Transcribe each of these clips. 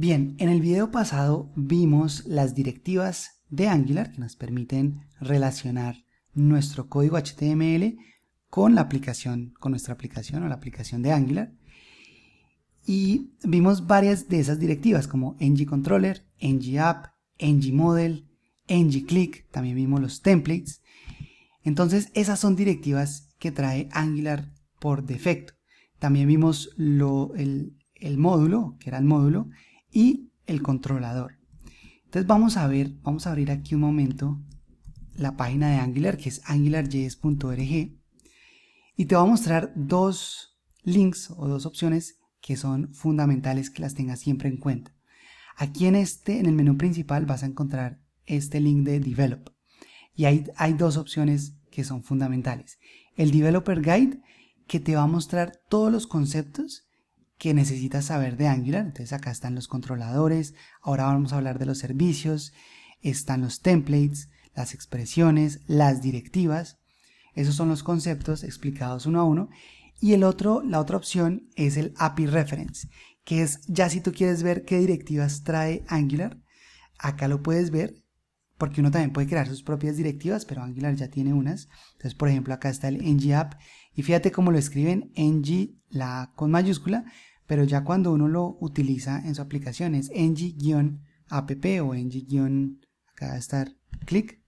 Bien, en el video pasado vimos las directivas de Angular que nos permiten relacionar nuestro código HTML con la aplicación, con nuestra aplicación o la aplicación de Angular. Y vimos varias de esas directivas como ngController, controller ng-app, también vimos los templates. Entonces esas son directivas que trae Angular por defecto. También vimos el, el módulo, que era el módulo, y el controlador. Entonces vamos a ver, vamos a abrir aquí un momento la página de Angular, que es angularjs.org, y te va a mostrar dos links o dos opciones que son fundamentales que las tengas siempre en cuenta. Aquí en este, en el menú principal, vas a encontrar este link de Develop. Y ahí hay dos opciones que son fundamentales. El Developer Guide, que te va a mostrar todos los conceptos que necesitas saber de Angular. Entonces acá están los controladores, ahora vamos a hablar de los servicios, están los templates, las expresiones, las directivas. Esos son los conceptos explicados uno a uno. Y el otro, la otra opción es el API Reference, que es ya si tú quieres ver qué directivas trae Angular, acá lo puedes ver, porque uno también puede crear sus propias directivas, pero Angular ya tiene unas. Entonces, por ejemplo, acá está el ng-app, y fíjate cómo lo escriben, ng, la con mayúscula, pero ya cuando uno lo utiliza en su aplicación es ng-app o ng- acá estar click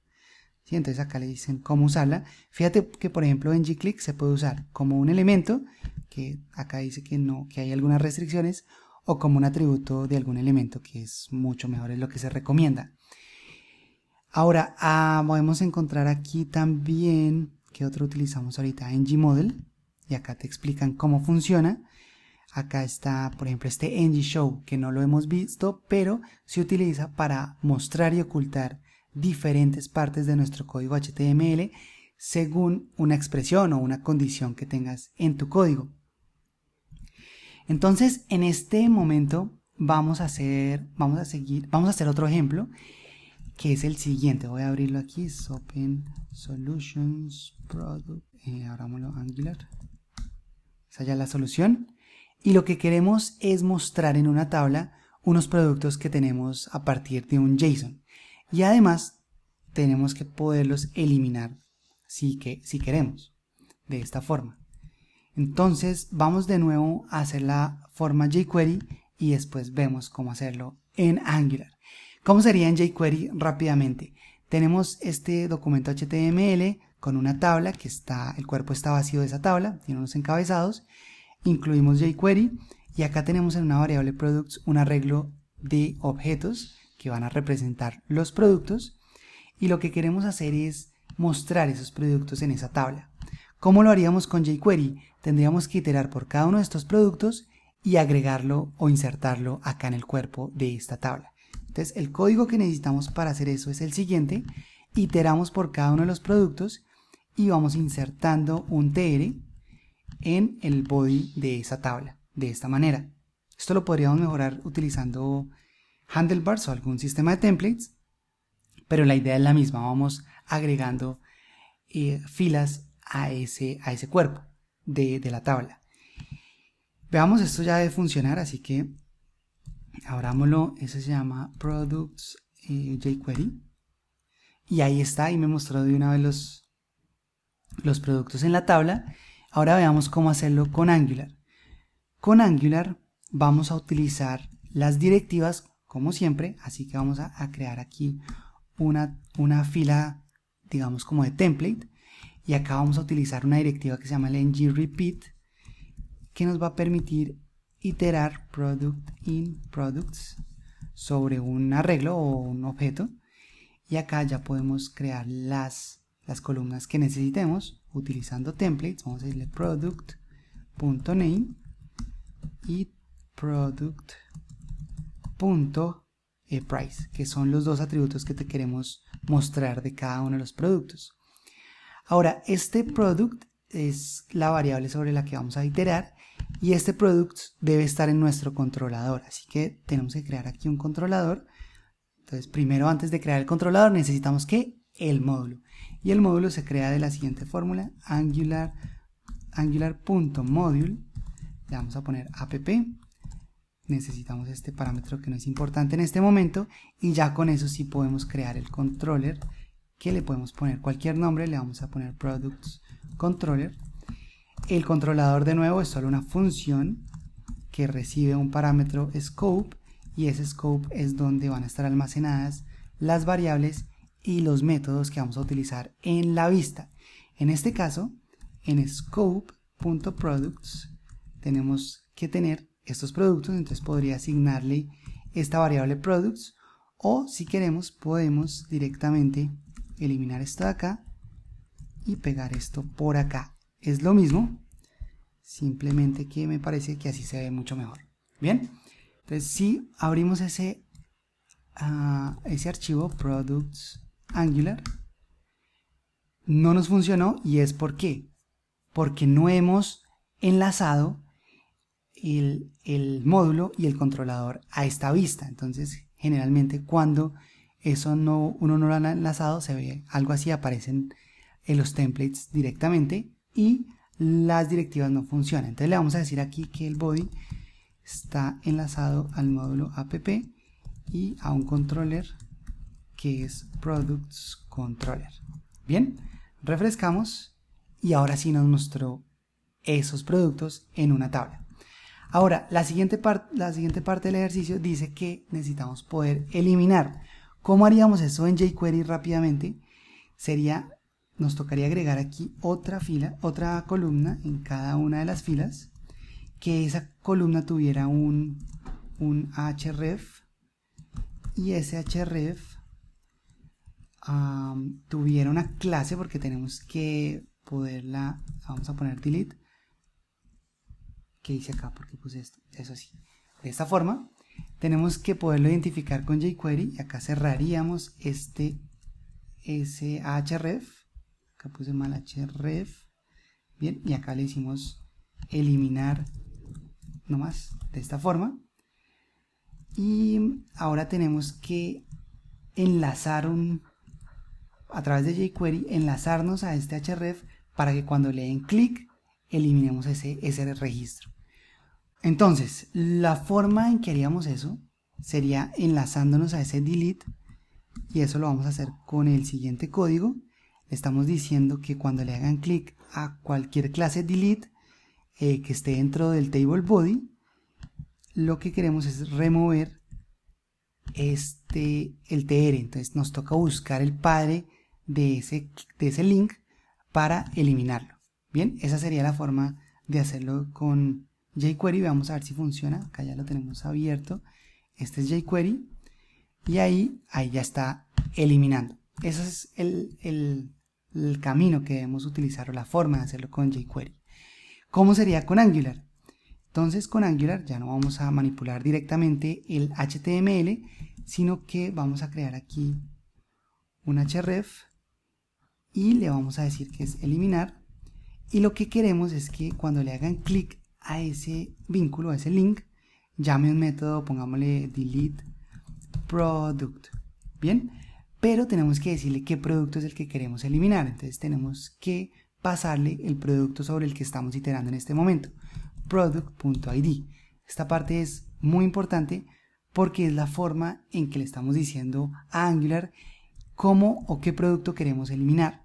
entonces acá le dicen cómo usarla fíjate que por ejemplo ng click se puede usar como un elemento que acá dice que no que hay algunas restricciones o como un atributo de algún elemento que es mucho mejor es lo que se recomienda ahora podemos ah, encontrar aquí también que otro utilizamos ahorita ng model y acá te explican cómo funciona Acá está, por ejemplo, este ng show que no lo hemos visto, pero se utiliza para mostrar y ocultar diferentes partes de nuestro código HTML según una expresión o una condición que tengas en tu código. Entonces, en este momento vamos a hacer, vamos a seguir, vamos a hacer otro ejemplo que es el siguiente. Voy a abrirlo aquí, Open Solutions Product, eh, molo Angular. Esa ya la solución y lo que queremos es mostrar en una tabla unos productos que tenemos a partir de un JSON. Y además tenemos que poderlos eliminar si, que, si queremos, de esta forma. Entonces vamos de nuevo a hacer la forma jQuery y después vemos cómo hacerlo en Angular. ¿Cómo sería en jQuery rápidamente? Tenemos este documento HTML con una tabla que está, el cuerpo está vacío de esa tabla, tiene unos encabezados incluimos jQuery y acá tenemos en una variable products un arreglo de objetos que van a representar los productos y lo que queremos hacer es mostrar esos productos en esa tabla. ¿Cómo lo haríamos con jQuery? Tendríamos que iterar por cada uno de estos productos y agregarlo o insertarlo acá en el cuerpo de esta tabla. Entonces el código que necesitamos para hacer eso es el siguiente. Iteramos por cada uno de los productos y vamos insertando un tr en el body de esa tabla, de esta manera. Esto lo podríamos mejorar utilizando handlebars o algún sistema de templates, pero la idea es la misma, vamos agregando eh, filas a ese, a ese cuerpo de, la tabla. Veamos, esto ya de funcionar, así que abrámoslo, ese se llama products eh, jQuery y ahí está y me mostró de una vez los, los productos en la tabla Ahora veamos cómo hacerlo con Angular. Con Angular vamos a utilizar las directivas como siempre, así que vamos a, crear aquí una, fila, digamos como de template, y acá vamos a utilizar una directiva que se llama el ng-repeat, que nos va a permitir iterar product in products sobre un arreglo o un objeto, y acá ya podemos crear las las columnas que necesitemos utilizando templates. Vamos a decirle product.name y product.price, que son los dos atributos que te queremos mostrar de cada uno de los productos. Ahora, este product es la variable sobre la que vamos a iterar y este product debe estar en nuestro controlador. Así que tenemos que crear aquí un controlador. Entonces, primero antes de crear el controlador necesitamos que el módulo. Y el módulo se crea de la siguiente fórmula, angular, angular.module, le vamos a poner app, necesitamos este parámetro que no es importante en este momento, y ya con eso sí podemos crear el controller, que le podemos poner cualquier nombre, le vamos a poner products controller. El controlador de nuevo es solo una función que recibe un parámetro scope, y ese scope es donde van a estar almacenadas las variables y los métodos que vamos a utilizar en la vista. En este caso, en scope.products tenemos que tener estos productos, entonces podría asignarle esta variable products o si queremos podemos directamente eliminar esto de acá y pegar esto por acá. Es lo mismo, simplemente que me parece que así se ve mucho mejor. Bien, entonces si abrimos ese, ah, ese archivo products Angular no nos funcionó y es por qué. Porque no hemos enlazado el, módulo y el controlador a esta vista. Entonces, generalmente cuando eso no, uno no lo ha enlazado, se ve algo así, aparecen en eh, los templates directamente y las directivas no funcionan. Entonces le vamos a decir aquí que el body está enlazado al módulo app y a un controller que es Products Controller. Bien, refrescamos y ahora sí nos mostró esos productos en una tabla. Ahora, la siguiente, la siguiente parte del ejercicio dice que necesitamos poder eliminar. ¿Cómo haríamos eso en jQuery rápidamente? Sería, nos tocaría agregar aquí otra fila, otra columna en cada una de las filas, que esa columna tuviera un, un href y ese href tuviera una clase, porque tenemos que poderla, vamos a poner delete, que dice acá? Porque puse esto, eso sí. De esta forma, tenemos que poderlo identificar con jQuery, y acá cerraríamos este shref, acá puse mal href, bien, y acá le hicimos eliminar nomás, de esta forma. Y ahora tenemos que enlazar un a través de jQuery enlazarnos a este href para que cuando le den clic eliminemos ese, registro. Entonces, la forma en que haríamos eso sería enlazándonos a ese delete y eso lo vamos a hacer con el siguiente código. Le estamos diciendo que cuando le hagan clic a cualquier clase delete eh, que esté dentro del table body, lo que queremos es remover este, el tr. Entonces nos toca buscar el padre de ese, de ese link para eliminarlo. Bien, esa sería la forma de hacerlo con jQuery. Vamos a ver si funciona. Acá ya lo tenemos abierto. Este es jQuery. Y ahí, ahí ya está eliminando. Ese es el, el camino que debemos utilizar o la forma de hacerlo con jQuery. ¿Cómo sería con Angular? Entonces con Angular ya no vamos a manipular directamente el HTML, sino que vamos a crear aquí un href y le vamos a decir que es eliminar y lo que queremos es que cuando le hagan clic a ese vínculo, a ese link, llame un método, pongámosle delete product, ¿bien? Pero tenemos que decirle qué producto es el que queremos eliminar, entonces tenemos que pasarle el producto sobre el que estamos iterando en este momento, product.id. Esta parte es muy importante porque es la forma en que le estamos diciendo a Angular cómo o qué producto queremos eliminar.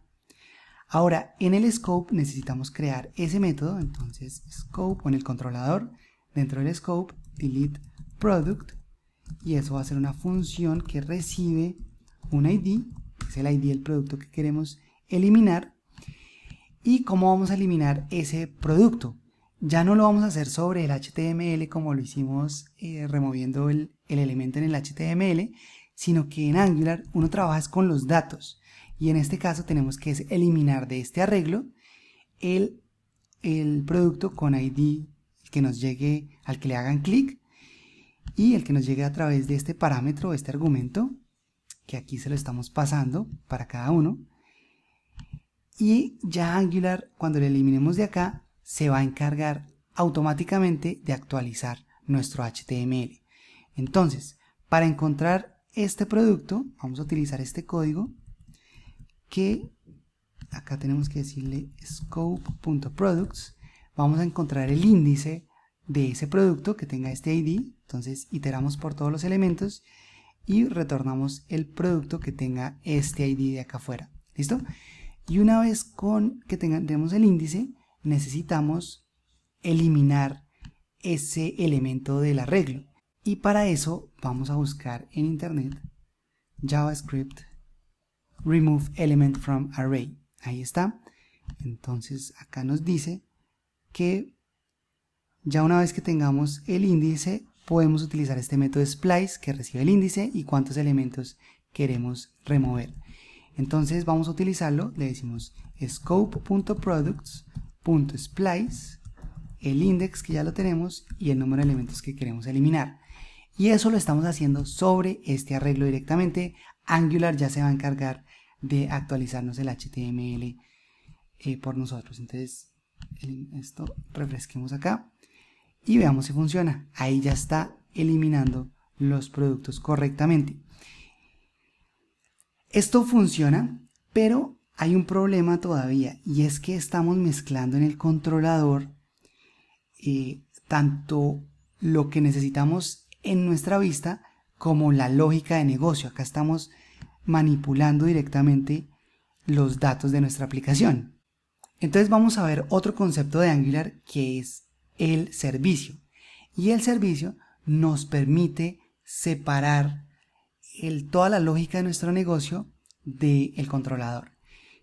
Ahora, en el scope necesitamos crear ese método, entonces scope o en el controlador, dentro del scope, delete product, y eso va a ser una función que recibe un ID, es el ID del producto que queremos eliminar, y cómo vamos a eliminar ese producto. Ya no lo vamos a hacer sobre el HTML como lo hicimos eh, removiendo el elemento en el HTML, sino que en Angular uno trabaja con los datos. Y en este caso tenemos que eliminar de este arreglo el, el producto con ID que nos llegue al que le hagan clic y el que nos llegue a través de este parámetro, este argumento, que aquí se lo estamos pasando para cada uno. Y ya Angular, cuando le eliminemos de acá, se va a encargar automáticamente de actualizar nuestro HTML. Entonces, para encontrar este producto, vamos a utilizar este código que acá tenemos que decirle scope.products, vamos a encontrar el índice de ese producto que tenga este ID, entonces iteramos por todos los elementos y retornamos el producto que tenga este ID de acá afuera, ¿listo? Y una vez con que tengamos el índice, necesitamos eliminar ese elemento del arreglo. Y para eso vamos a buscar en internet JavaScript remove element from array. Ahí está. Entonces acá nos dice que ya una vez que tengamos el índice podemos utilizar este método splice que recibe el índice y cuántos elementos queremos remover. Entonces vamos a utilizarlo, le decimos scope.products.splice, el index que ya lo tenemos y el número de elementos que queremos eliminar. Y eso lo estamos haciendo sobre este arreglo directamente. Angular ya se va a encargar de actualizarnos el HTML eh, por nosotros. Entonces, esto refresquemos acá y veamos si funciona. Ahí ya está eliminando los productos correctamente. Esto funciona, pero hay un problema todavía y es que estamos mezclando en el controlador eh, tanto lo que necesitamos en nuestra vista como la lógica de negocio. Acá estamos manipulando directamente los datos de nuestra aplicación. Entonces vamos a ver otro concepto de Angular que es el servicio. Y el servicio nos permite separar el, toda la lógica de nuestro negocio del controlador.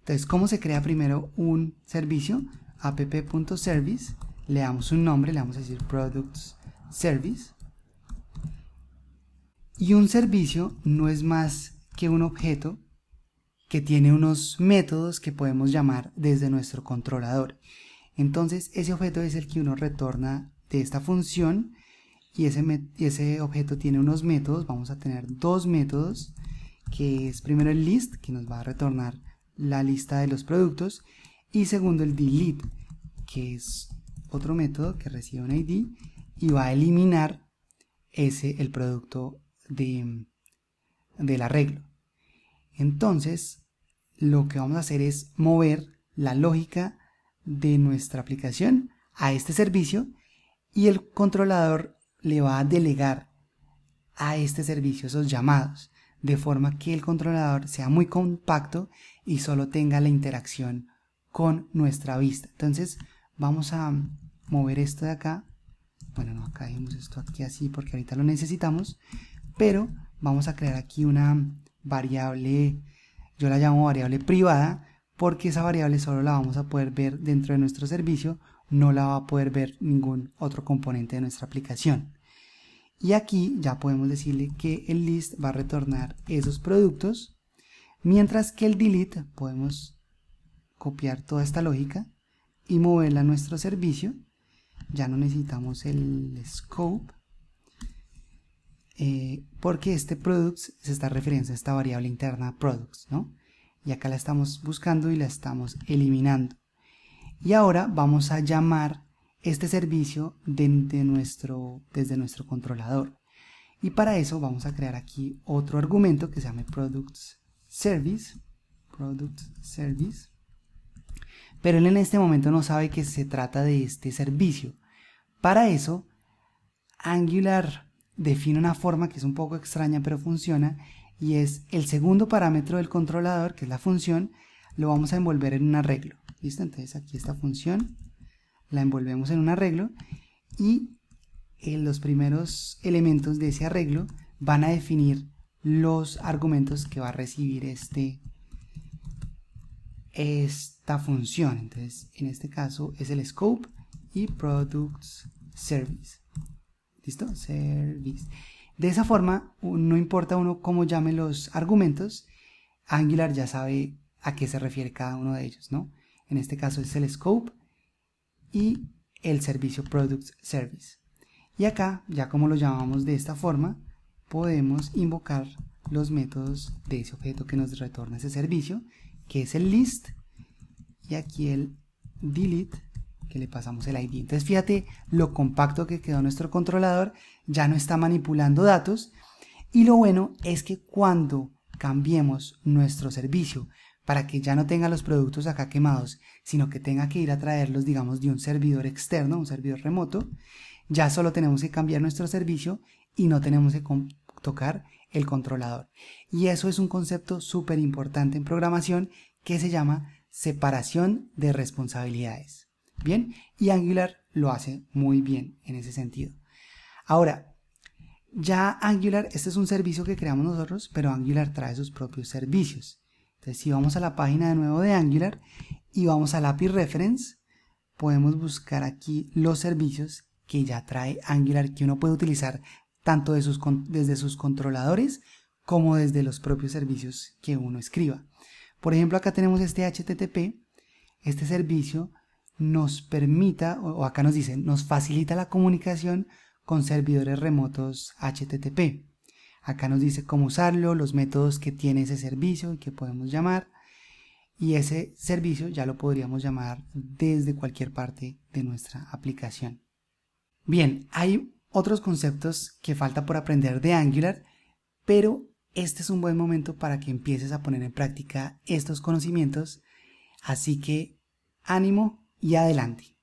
Entonces, ¿cómo se crea primero un servicio? app.service, le damos un nombre, le vamos a decir products service. Y un servicio no es más que un objeto que tiene unos métodos que podemos llamar desde nuestro controlador. Entonces ese objeto es el que uno retorna de esta función y ese, objeto tiene unos métodos, vamos a tener dos métodos, que es primero el list, que nos va a retornar la lista de los productos, y segundo el delete, que es otro método que recibe un ID y va a eliminar ese, el producto de, del arreglo. Entonces, lo que vamos a hacer es mover la lógica de nuestra aplicación a este servicio y el controlador le va a delegar a este servicio esos llamados, de forma que el controlador sea muy compacto y solo tenga la interacción con nuestra vista. Entonces vamos a mover esto de acá. Bueno, no, acá esto aquí así porque ahorita lo necesitamos, pero vamos a crear aquí una variable, yo la llamo variable privada, porque esa variable solo la vamos a poder ver dentro de nuestro servicio, no la va a poder ver ningún otro componente de nuestra aplicación. Y aquí ya podemos decirle que el list va a retornar esos productos, mientras que el delete podemos copiar toda esta lógica y moverla a nuestro servicio. Ya no necesitamos el scope eh, porque este products está refiriendo a esta variable interna products, ¿no? Y acá la estamos buscando y la estamos eliminando. Y ahora vamos a llamar este servicio de, nuestro, desde nuestro controlador. Y para eso vamos a crear aquí otro argumento que se llame products service, products service. Pero él en este momento no sabe que se trata de este servicio. Para eso, Angular define una forma que es un poco extraña pero funciona y es el segundo parámetro del controlador, que es la función, lo vamos a envolver en un arreglo. ¿Listo? Entonces aquí esta función la envolvemos en un arreglo y en eh, los primeros elementos de ese arreglo van a definir los argumentos que va a recibir este, esta función. Entonces, en este caso es el scope y products service. ¿Listo? Service. De esa forma, no importa uno cómo llame los argumentos, Angular ya sabe a qué se refiere cada uno de ellos, ¿no? En este caso es el scope y el servicio product service. Y acá, ya como lo llamamos de esta forma, podemos invocar los métodos de ese objeto que nos retorna ese servicio, que es el list y aquí el delete que le pasamos el ID. Entonces fíjate lo compacto que quedó nuestro controlador, ya no está manipulando datos y lo bueno es que cuando cambiemos nuestro servicio para que ya no tenga los productos acá quemados, sino que tenga que ir a traerlos, digamos, de un servidor externo, un servidor remoto, ya solo tenemos que cambiar nuestro servicio y no tenemos que tocar el controlador. Y eso es un concepto súper importante en programación que se llama separación de responsabilidades. Bien, y Angular lo hace muy bien en ese sentido. Ahora, ya Angular, este es un servicio que creamos nosotros, pero Angular trae sus propios servicios. Entonces, si vamos a la página de nuevo de Angular y vamos al API Reference, podemos buscar aquí los servicios que ya trae Angular, que uno puede utilizar tanto desde sus controladores como desde los propios servicios que uno escriba. Por ejemplo, acá tenemos este HTTP, este servicio nos permita, o acá nos dice, nos facilita la comunicación con servidores remotos HTTP. Acá nos dice cómo usarlo, los métodos que tiene ese servicio y que podemos llamar. Y ese servicio ya lo podríamos llamar desde cualquier parte de nuestra aplicación. Bien, hay otros conceptos que falta por aprender de Angular, pero este es un buen momento para que empieces a poner en práctica estos conocimientos. Así que ánimo, y adelante.